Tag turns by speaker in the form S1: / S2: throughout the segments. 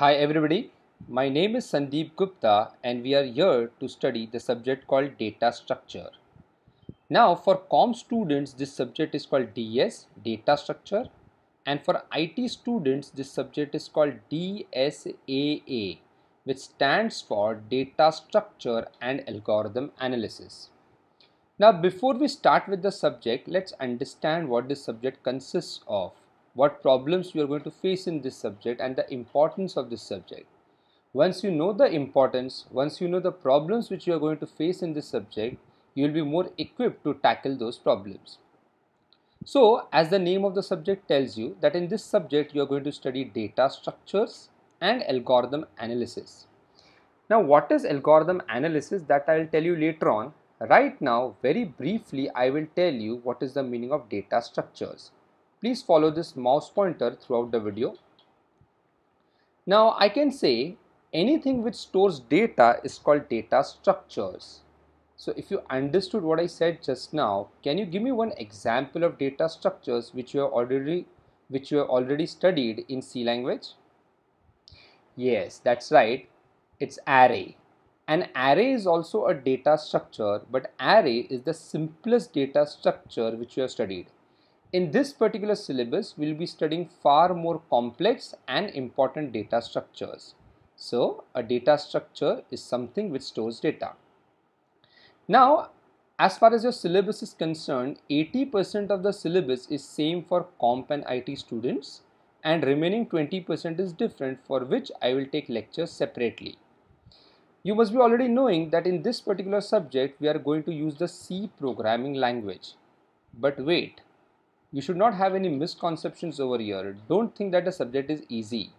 S1: Hi everybody, my name is Sandeep Gupta and we are here to study the subject called data structure. Now for COM students this subject is called DS data structure and for IT students this subject is called DSAA which stands for data structure and algorithm analysis. Now before we start with the subject let's understand what this subject consists of what problems you are going to face in this subject and the importance of this subject. Once you know the importance, once you know the problems which you are going to face in this subject, you will be more equipped to tackle those problems. So, as the name of the subject tells you that in this subject you are going to study data structures and algorithm analysis. Now, what is algorithm analysis that I will tell you later on. Right now, very briefly, I will tell you what is the meaning of data structures. Please follow this mouse pointer throughout the video. Now I can say anything which stores data is called data structures. So if you understood what I said just now, can you give me one example of data structures which you have already which you have already studied in C language? Yes, that's right. It's array. An array is also a data structure, but array is the simplest data structure which you have studied. In this particular syllabus, we'll be studying far more complex and important data structures. So, a data structure is something which stores data. Now, as far as your syllabus is concerned, 80% of the syllabus is same for comp and IT students and remaining 20% is different for which I will take lectures separately. You must be already knowing that in this particular subject we are going to use the C programming language. But wait, you should not have any misconceptions over here. Don't think that the subject is easy.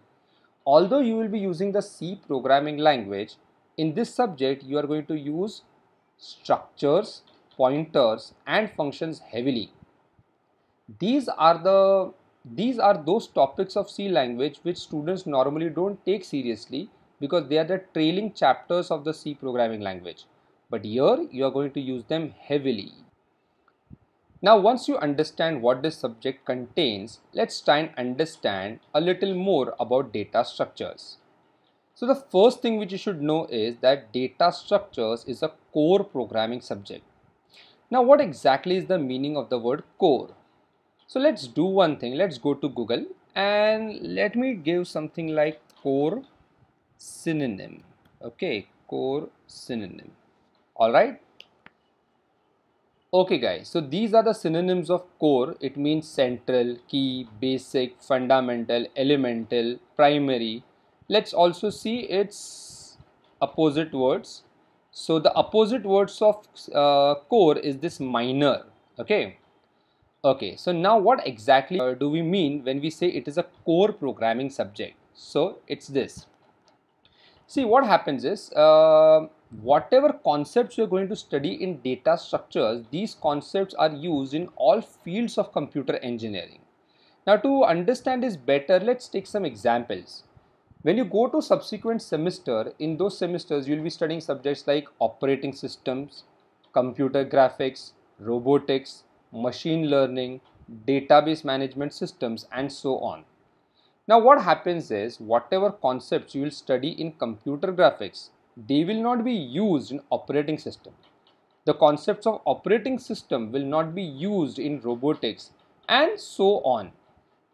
S1: Although you will be using the C programming language, in this subject you are going to use structures, pointers and functions heavily. These are the these are those topics of C language which students normally don't take seriously because they are the trailing chapters of the C programming language. But here you are going to use them heavily. Now once you understand what this subject contains, let's try and understand a little more about data structures. So the first thing which you should know is that data structures is a core programming subject. Now what exactly is the meaning of the word core? So let's do one thing, let's go to Google and let me give something like core synonym. Okay, core synonym. Alright, Okay guys, so these are the synonyms of core. It means central, key, basic, fundamental, elemental, primary. Let's also see its opposite words. So the opposite words of uh, core is this minor, okay? Okay, so now what exactly uh, do we mean when we say it is a core programming subject? So it's this. See what happens is, uh, whatever concepts you're going to study in data structures, these concepts are used in all fields of computer engineering. Now to understand this better, let's take some examples. When you go to subsequent semester, in those semesters you will be studying subjects like operating systems, computer graphics, robotics, machine learning, database management systems and so on. Now what happens is whatever concepts you will study in computer graphics, they will not be used in operating system. The concepts of operating system will not be used in robotics and so on.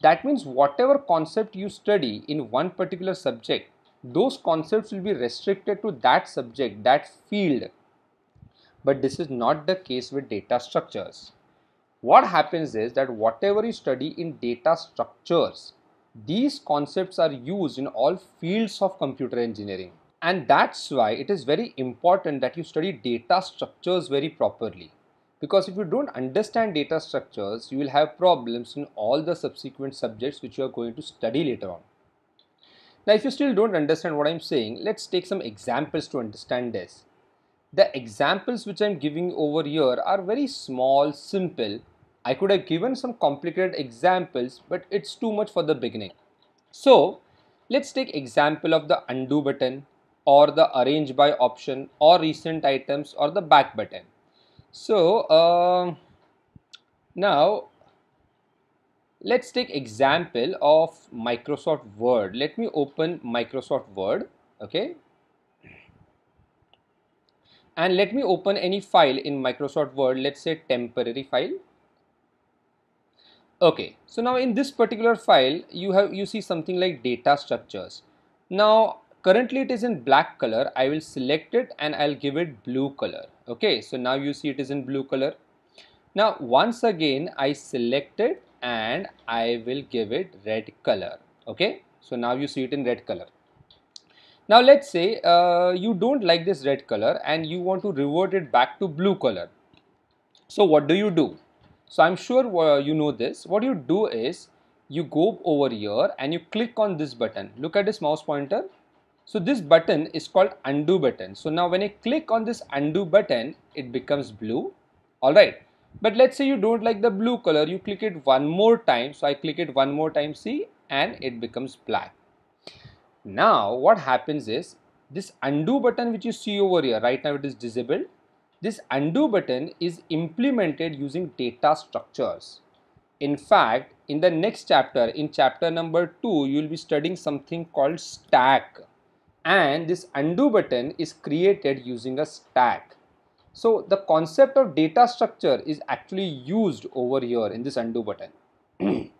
S1: That means whatever concept you study in one particular subject, those concepts will be restricted to that subject, that field. But this is not the case with data structures. What happens is that whatever you study in data structures, these concepts are used in all fields of computer engineering and that's why it is very important that you study data structures very properly. Because if you don't understand data structures, you will have problems in all the subsequent subjects which you are going to study later on. Now, if you still don't understand what I'm saying, let's take some examples to understand this. The examples which I'm giving over here are very small, simple. I could have given some complicated examples, but it's too much for the beginning. So, let's take example of the undo button, or the arrange by option or recent items or the back button. So uh, now let's take example of Microsoft Word. Let me open Microsoft Word. Okay. And let me open any file in Microsoft Word. Let's say temporary file. Okay. So now in this particular file, you have, you see something like data structures. Now currently it is in black color I will select it and I'll give it blue color okay so now you see it is in blue color now once again I select it and I will give it red color okay so now you see it in red color now let's say uh, you don't like this red color and you want to revert it back to blue color so what do you do so I'm sure uh, you know this what you do is you go over here and you click on this button look at this mouse pointer so this button is called undo button. So now when I click on this undo button, it becomes blue. All right. But let's say you don't like the blue color, you click it one more time. So I click it one more time, see, and it becomes black. Now what happens is this undo button which you see over here, right now it is disabled. This undo button is implemented using data structures. In fact, in the next chapter, in chapter number 2, you will be studying something called stack and this undo button is created using a stack. So the concept of data structure is actually used over here in this undo button.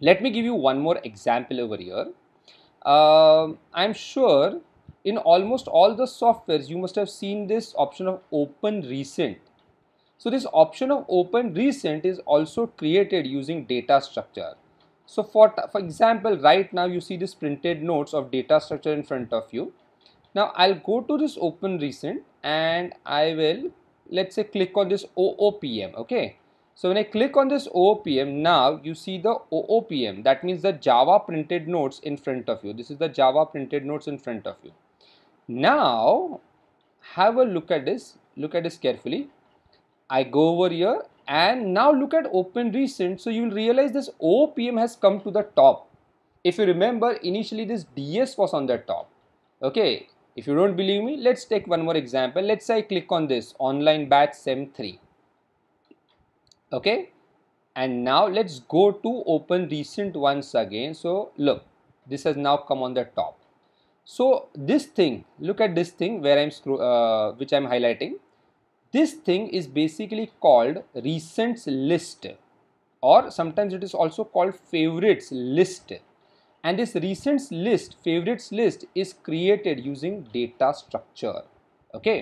S1: Let me give you one more example over here. Uh, I'm sure in almost all the softwares you must have seen this option of open recent. So this option of open recent is also created using data structure. So for, for example, right now you see this printed notes of data structure in front of you. Now I'll go to this open recent and I will, let's say click on this OOPM, okay. So when I click on this OOPM, now you see the OOPM, that means the Java printed notes in front of you. This is the Java printed notes in front of you. Now have a look at this, look at this carefully. I go over here and now look at open recent so you will realize this opm has come to the top if you remember initially this ds was on the top okay if you don't believe me let's take one more example let's say i click on this online batch sem3 okay and now let's go to open recent once again so look this has now come on the top so this thing look at this thing where i'm uh, which i'm highlighting this thing is basically called recents list or sometimes it is also called favorites list and this recents list favorites list is created using data structure okay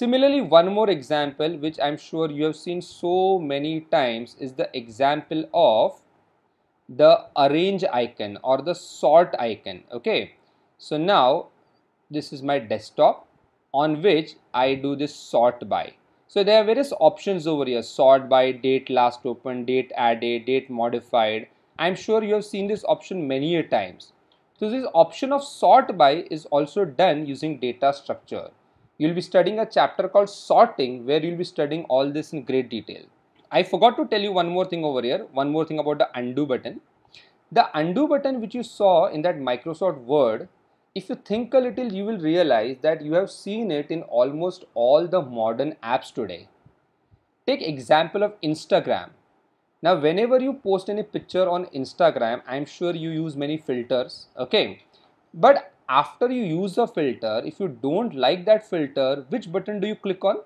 S1: similarly one more example which i'm sure you have seen so many times is the example of the arrange icon or the sort icon okay so now this is my desktop on which I do this sort by. So there are various options over here, sort by, date last open, date added, date modified. I'm sure you have seen this option many a times. So this option of sort by is also done using data structure. You'll be studying a chapter called sorting where you'll be studying all this in great detail. I forgot to tell you one more thing over here, one more thing about the undo button. The undo button which you saw in that Microsoft Word if you think a little, you will realize that you have seen it in almost all the modern apps today. Take example of Instagram. Now, whenever you post any picture on Instagram, I'm sure you use many filters, okay? But after you use a filter, if you don't like that filter, which button do you click on?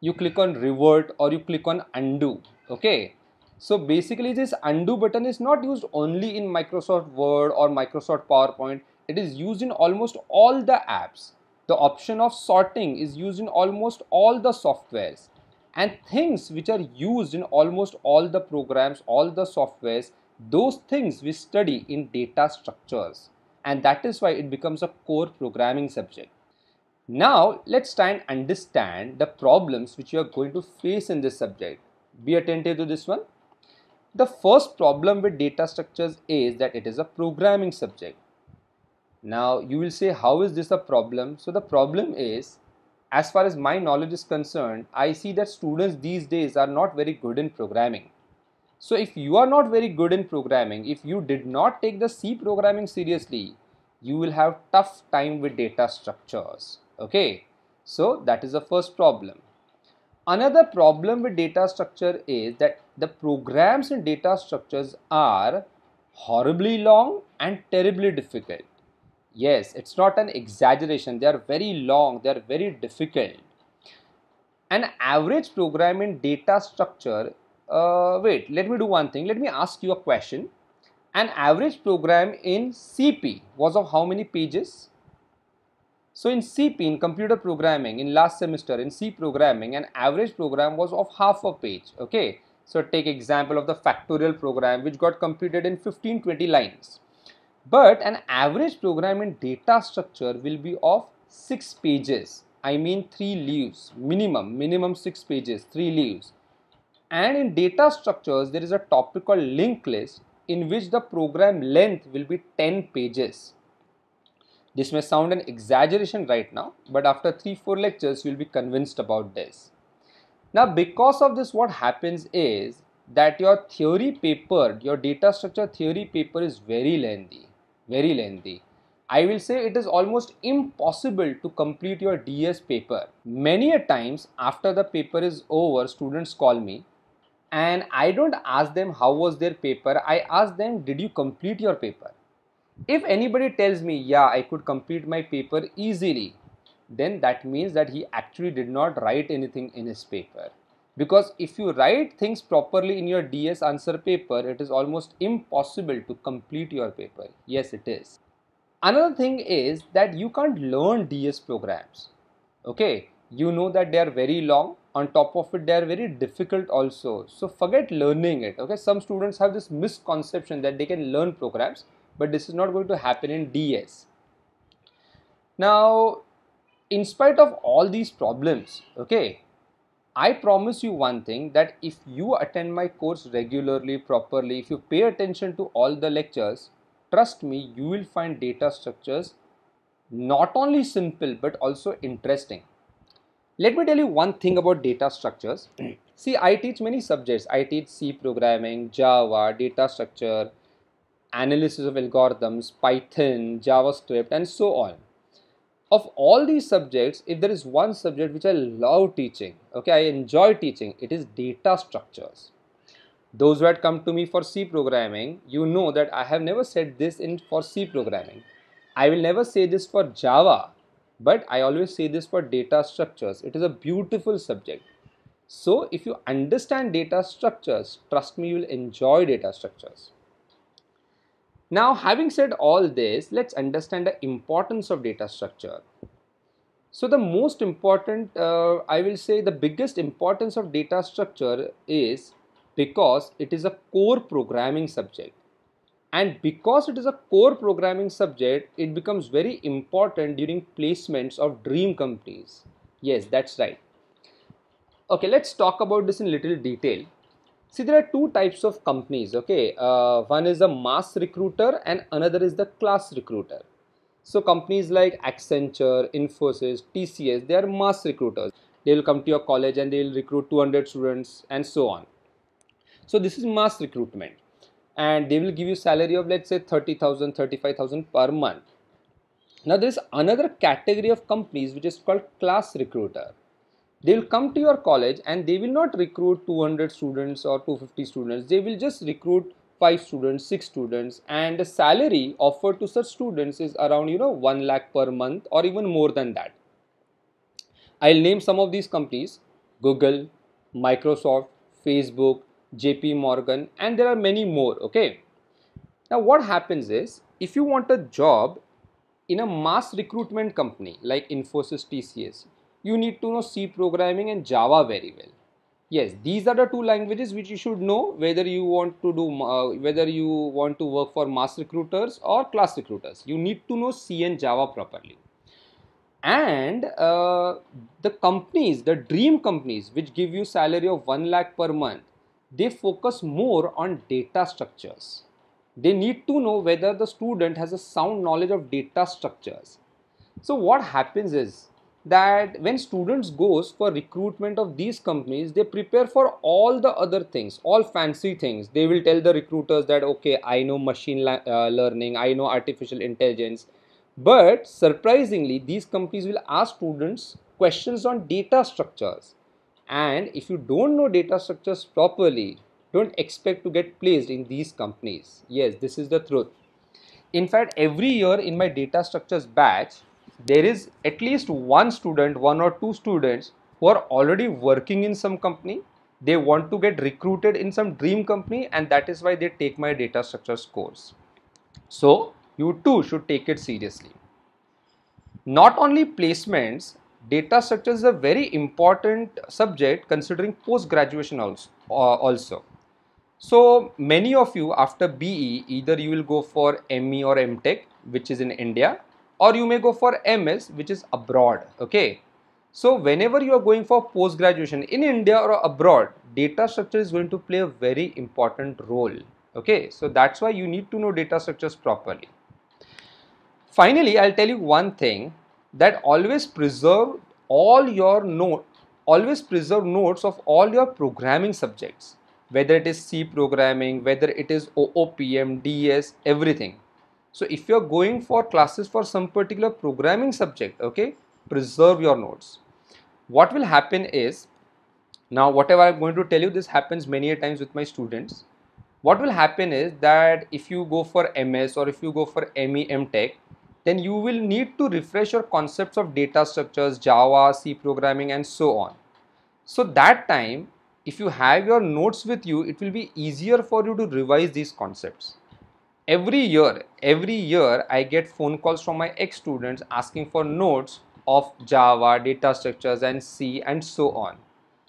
S1: You click on revert or you click on undo, okay? So basically this undo button is not used only in Microsoft Word or Microsoft PowerPoint. It is used in almost all the apps. The option of sorting is used in almost all the softwares and things which are used in almost all the programs, all the softwares, those things we study in data structures and that is why it becomes a core programming subject. Now let's try and understand the problems which you are going to face in this subject. Be attentive to this one. The first problem with data structures is that it is a programming subject. Now you will say how is this a problem? So the problem is as far as my knowledge is concerned, I see that students these days are not very good in programming. So if you are not very good in programming, if you did not take the C programming seriously, you will have tough time with data structures. Okay, so that is the first problem. Another problem with data structure is that the programs in data structures are horribly long and terribly difficult. Yes, it's not an exaggeration. They are very long, they are very difficult. An average program in data structure, uh, wait, let me do one thing. Let me ask you a question. An average program in CP was of how many pages? So in CP, in computer programming, in last semester, in C programming, an average program was of half a page, okay? So take example of the factorial program which got computed in 15-20 lines. But an average program in data structure will be of 6 pages. I mean 3 leaves minimum, minimum 6 pages, 3 leaves. And in data structures, there is a topic called linked list in which the program length will be 10 pages. This may sound an exaggeration right now, but after 3-4 lectures, you'll be convinced about this. Now, because of this, what happens is that your theory paper, your data structure theory paper is very lengthy very lengthy. I will say it is almost impossible to complete your DS paper. Many a times after the paper is over, students call me and I don't ask them how was their paper. I ask them, did you complete your paper? If anybody tells me, yeah, I could complete my paper easily, then that means that he actually did not write anything in his paper because if you write things properly in your DS answer paper, it is almost impossible to complete your paper. Yes, it is. Another thing is that you can't learn DS programs. Okay, you know that they are very long, on top of it, they are very difficult also. So, forget learning it. Okay, some students have this misconception that they can learn programs, but this is not going to happen in DS. Now, in spite of all these problems, okay, I promise you one thing that if you attend my course regularly, properly, if you pay attention to all the lectures, trust me, you will find data structures not only simple but also interesting. Let me tell you one thing about data structures. See, I teach many subjects. I teach C programming, Java, data structure, analysis of algorithms, Python, JavaScript, and so on of all these subjects, if there is one subject which I love teaching, okay, I enjoy teaching, it is data structures. Those who had come to me for C programming, you know that I have never said this in for C programming. I will never say this for Java, but I always say this for data structures. It is a beautiful subject. So if you understand data structures, trust me, you will enjoy data structures. Now, having said all this, let's understand the importance of data structure. So the most important, uh, I will say the biggest importance of data structure is because it is a core programming subject. And because it is a core programming subject, it becomes very important during placements of dream companies. Yes, that's right. Okay, let's talk about this in little detail. See, there are two types of companies, okay? Uh, one is a mass recruiter and another is the class recruiter. So companies like Accenture, Infosys, TCS, they are mass recruiters. They will come to your college and they will recruit 200 students and so on. So this is mass recruitment and they will give you salary of let's say 30,000, 35,000 per month. Now there is another category of companies which is called class recruiter they will come to your college and they will not recruit 200 students or 250 students they will just recruit 5 students 6 students and the salary offered to such students is around you know 1 lakh per month or even more than that i'll name some of these companies google microsoft facebook jp morgan and there are many more okay now what happens is if you want a job in a mass recruitment company like infosys tcs you need to know C programming and Java very well. Yes, these are the two languages which you should know whether you want to do uh, whether you want to work for mass recruiters or class recruiters. You need to know C and Java properly. And uh, the companies, the dream companies which give you salary of 1 lakh per month, they focus more on data structures. They need to know whether the student has a sound knowledge of data structures. So what happens is that when students goes for recruitment of these companies they prepare for all the other things all fancy things they will tell the recruiters that okay i know machine uh, learning i know artificial intelligence but surprisingly these companies will ask students questions on data structures and if you don't know data structures properly don't expect to get placed in these companies yes this is the truth in fact every year in my data structures batch there is at least one student, one or two students who are already working in some company. They want to get recruited in some dream company and that is why they take my data structures course. So you too should take it seriously. Not only placements, data structures is a very important subject considering post-graduation also. Uh, also. So many of you after BE, either you will go for ME or MTech, which is in India, or you may go for MS which is abroad okay so whenever you are going for post graduation in India or abroad data structure is going to play a very important role okay so that's why you need to know data structures properly finally I'll tell you one thing that always preserve all your note always preserve notes of all your programming subjects whether it is C programming whether it is OOPM DS everything so if you're going for classes for some particular programming subject, okay, preserve your notes. What will happen is, now whatever I'm going to tell you, this happens many times with my students. What will happen is that if you go for MS or if you go for ME, Tech, then you will need to refresh your concepts of data structures, Java, C programming and so on. So that time, if you have your notes with you, it will be easier for you to revise these concepts every year every year i get phone calls from my ex students asking for notes of java data structures and c and so on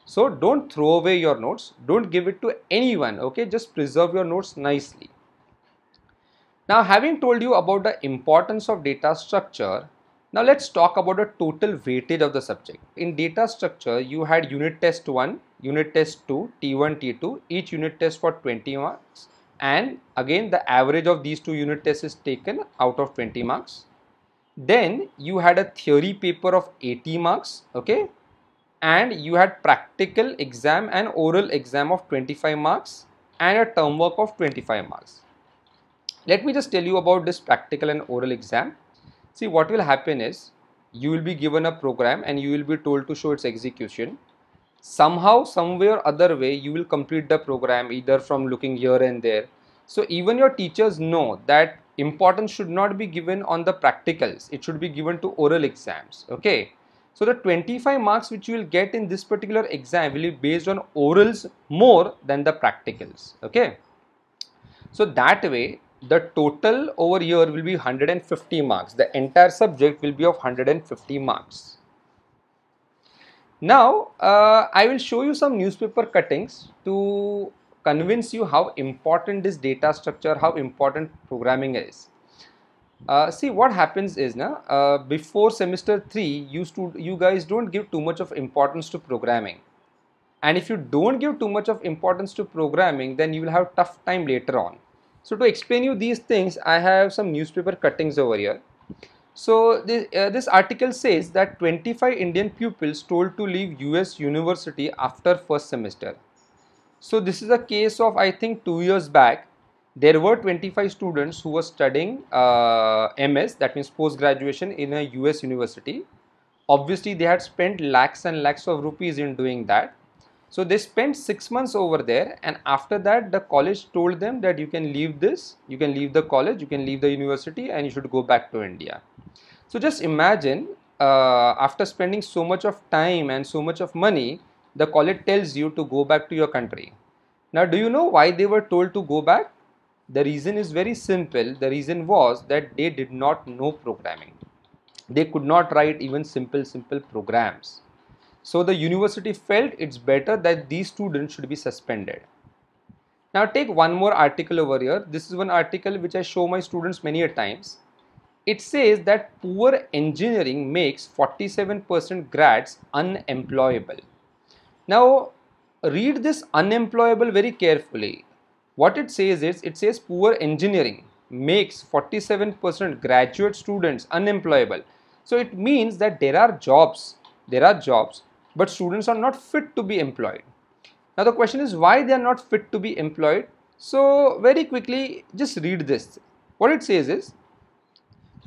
S1: so don't throw away your notes don't give it to anyone okay just preserve your notes nicely now having told you about the importance of data structure now let's talk about the total weightage of the subject in data structure you had unit test 1 unit test 2 t1 t2 each unit test for 20 marks and again the average of these two unit tests is taken out of 20 marks. Then you had a theory paper of 80 marks, okay, and you had practical exam and oral exam of 25 marks and a term work of 25 marks. Let me just tell you about this practical and oral exam. See what will happen is you will be given a program and you will be told to show its execution somehow somewhere other way you will complete the program either from looking here and there so even your teachers know that importance should not be given on the practicals it should be given to oral exams okay so the 25 marks which you will get in this particular exam will be based on orals more than the practicals okay so that way the total over here will be 150 marks the entire subject will be of 150 marks now, uh, I will show you some newspaper cuttings to convince you how important this data structure, how important programming is. Uh, see what happens is now uh, before semester 3 you you guys don't give too much of importance to programming and if you don't give too much of importance to programming then you will have tough time later on so to explain you these things i have some newspaper cuttings over here so this, uh, this article says that 25 Indian pupils told to leave US university after first semester. So this is a case of I think 2 years back there were 25 students who were studying uh, MS that means post graduation in a US university. Obviously they had spent lakhs and lakhs of rupees in doing that. So they spent 6 months over there and after that the college told them that you can leave this, you can leave the college, you can leave the university and you should go back to India. So just imagine uh, after spending so much of time and so much of money, the college tells you to go back to your country. Now, do you know why they were told to go back? The reason is very simple. The reason was that they did not know programming. They could not write even simple, simple programs. So the university felt it's better that these students should be suspended. Now take one more article over here. This is one article which I show my students many a times. It says that poor engineering makes 47% grads unemployable. Now, read this unemployable very carefully. What it says is, it says poor engineering makes 47% graduate students unemployable. So it means that there are jobs, there are jobs, but students are not fit to be employed. Now the question is why they are not fit to be employed. So very quickly, just read this. What it says is,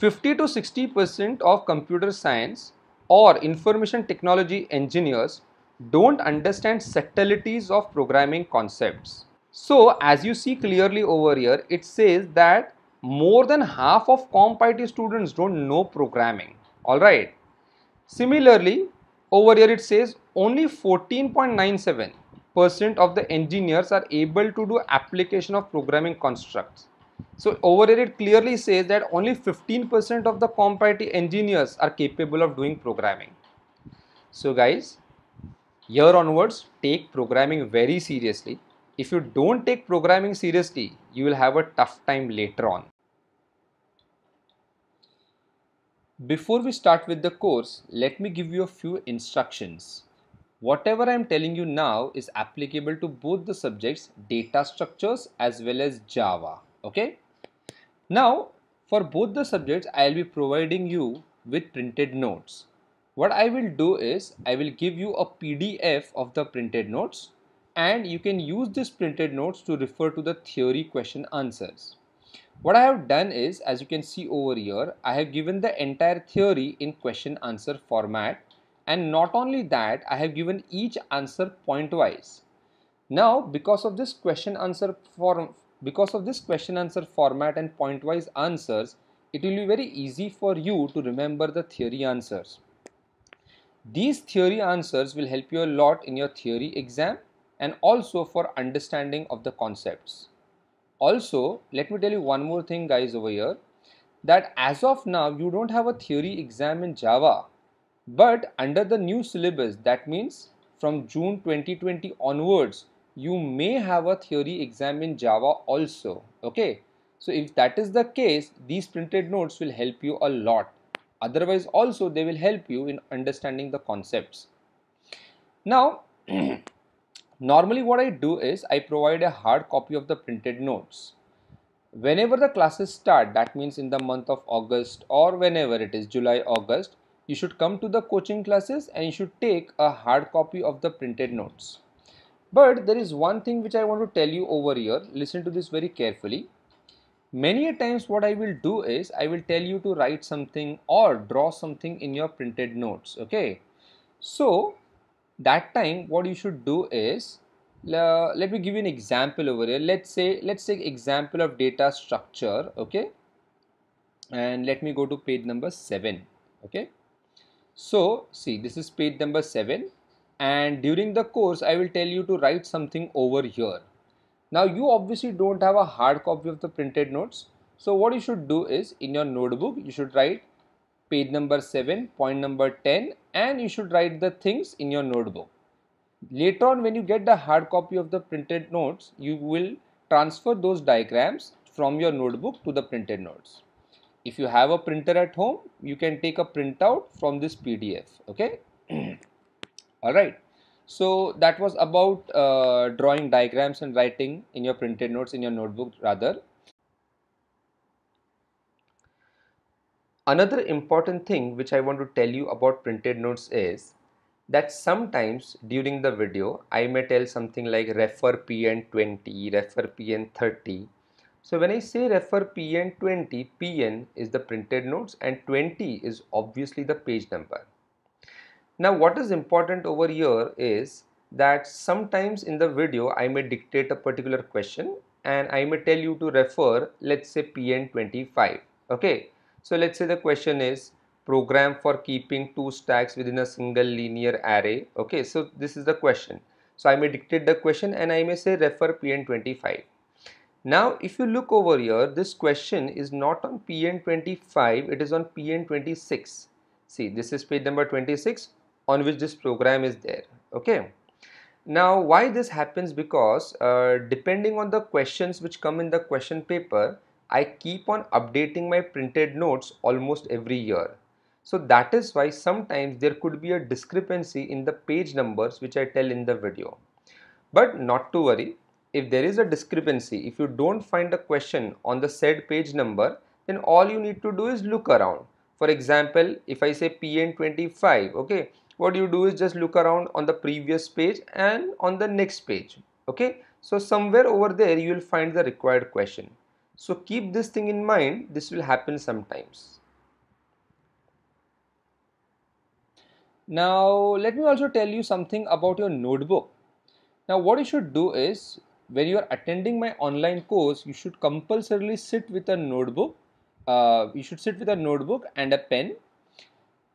S1: 50 to 60% of computer science or information technology engineers don't understand subtleties of programming concepts. So as you see clearly over here, it says that more than half of CompIT students don't know programming. Alright. Similarly, over here it says only 14.97% of the engineers are able to do application of programming constructs. So overrated clearly says that only 15% of the comparative engineers are capable of doing programming. So guys, here onwards, take programming very seriously. If you don't take programming seriously, you will have a tough time later on. Before we start with the course, let me give you a few instructions. Whatever I am telling you now is applicable to both the subjects data structures as well as Java okay now for both the subjects i'll be providing you with printed notes what i will do is i will give you a pdf of the printed notes and you can use this printed notes to refer to the theory question answers what i have done is as you can see over here i have given the entire theory in question answer format and not only that I have given each answer point wise. Now because of this question answer form because of this question answer format and point wise answers, it will be very easy for you to remember the theory answers. These theory answers will help you a lot in your theory exam and also for understanding of the concepts. Also, let me tell you one more thing guys over here that as of now you don't have a theory exam in Java but under the new syllabus that means from June 2020 onwards you may have a theory exam in Java also. Okay. So if that is the case, these printed notes will help you a lot. Otherwise also they will help you in understanding the concepts. Now, normally what I do is I provide a hard copy of the printed notes. Whenever the classes start, that means in the month of August or whenever it is July, August, you should come to the coaching classes and you should take a hard copy of the printed notes. But there is one thing which I want to tell you over here. Listen to this very carefully. Many times what I will do is I will tell you to write something or draw something in your printed notes. Okay. So that time what you should do is uh, let me give you an example over here. Let's say let's take example of data structure. Okay. And let me go to page number seven. Okay. So see this is page number seven and during the course I will tell you to write something over here. Now you obviously don't have a hard copy of the printed notes. So what you should do is in your notebook you should write page number 7, point number 10 and you should write the things in your notebook. Later on when you get the hard copy of the printed notes you will transfer those diagrams from your notebook to the printed notes. If you have a printer at home you can take a printout from this PDF okay all right so that was about uh, drawing diagrams and writing in your printed notes in your notebook rather another important thing which i want to tell you about printed notes is that sometimes during the video I may tell something like refer PN 20, refer PN 30. So when I say refer PN 20, PN is the printed notes and 20 is obviously the page number. Now what is important over here is that sometimes in the video I may dictate a particular question and I may tell you to refer let's say PN25 okay so let's say the question is program for keeping two stacks within a single linear array okay so this is the question so I may dictate the question and I may say refer PN25 now if you look over here this question is not on PN25 it is on PN26 see this is page number 26 on which this program is there okay now why this happens because uh, depending on the questions which come in the question paper I keep on updating my printed notes almost every year so that is why sometimes there could be a discrepancy in the page numbers which I tell in the video but not to worry if there is a discrepancy if you don't find a question on the said page number then all you need to do is look around for example if I say PN25 okay what you do is just look around on the previous page and on the next page okay so somewhere over there you will find the required question so keep this thing in mind this will happen sometimes now let me also tell you something about your notebook now what you should do is when you are attending my online course you should compulsorily sit with a notebook uh, you should sit with a notebook and a pen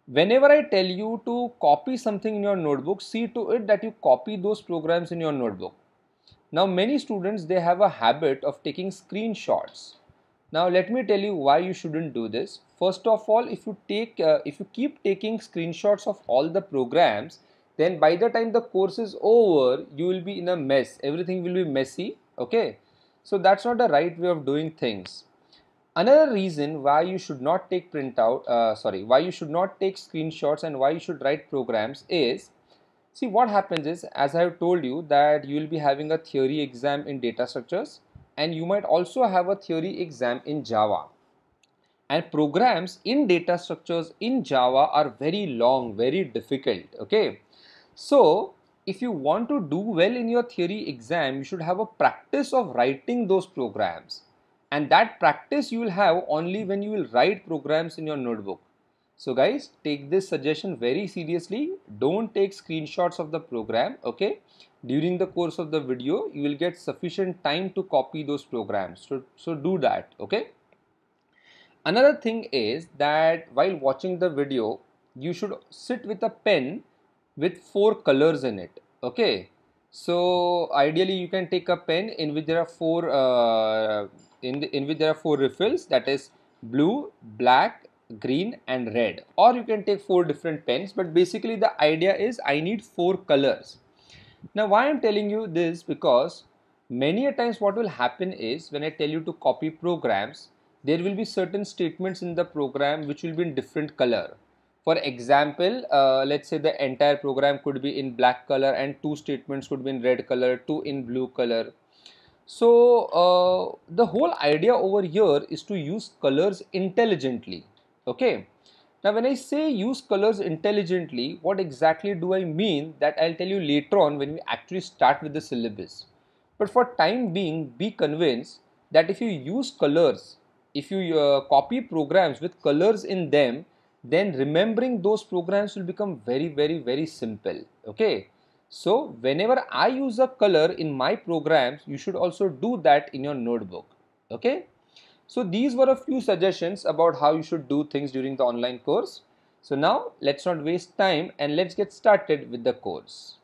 S1: whenever I tell you to copy something in your notebook, see to it that you copy those programs in your notebook. Now many students, they have a habit of taking screenshots. Now let me tell you why you shouldn't do this. First of all, if you take, uh, if you keep taking screenshots of all the programs, then by the time the course is over, you will be in a mess. Everything will be messy, okay? So that's not the right way of doing things another reason why you should not take printout uh, sorry why you should not take screenshots and why you should write programs is see what happens is as i have told you that you will be having a theory exam in data structures and you might also have a theory exam in java and programs in data structures in java are very long very difficult okay so if you want to do well in your theory exam you should have a practice of writing those programs and that practice you will have only when you will write programs in your notebook. So guys, take this suggestion very seriously. Don't take screenshots of the program, okay? During the course of the video, you will get sufficient time to copy those programs. So, so do that, okay? Another thing is that while watching the video, you should sit with a pen with four colors in it, okay? So ideally you can take a pen in which there are four uh, in, the, in which there are four refills that is blue, black, green and red or you can take four different pens but basically the idea is I need four colors. Now why I'm telling you this because many a times what will happen is when I tell you to copy programs there will be certain statements in the program which will be in different color. For example, uh, let's say the entire program could be in black color and two statements could be in red color, two in blue color so uh, the whole idea over here is to use colors intelligently. Okay. Now when I say use colors intelligently, what exactly do I mean that I'll tell you later on when we actually start with the syllabus. But for time being, be convinced that if you use colors, if you uh, copy programs with colors in them, then remembering those programs will become very, very, very simple. Okay. So whenever I use a color in my programs, you should also do that in your notebook. Okay. So these were a few suggestions about how you should do things during the online course. So now let's not waste time and let's get started with the course.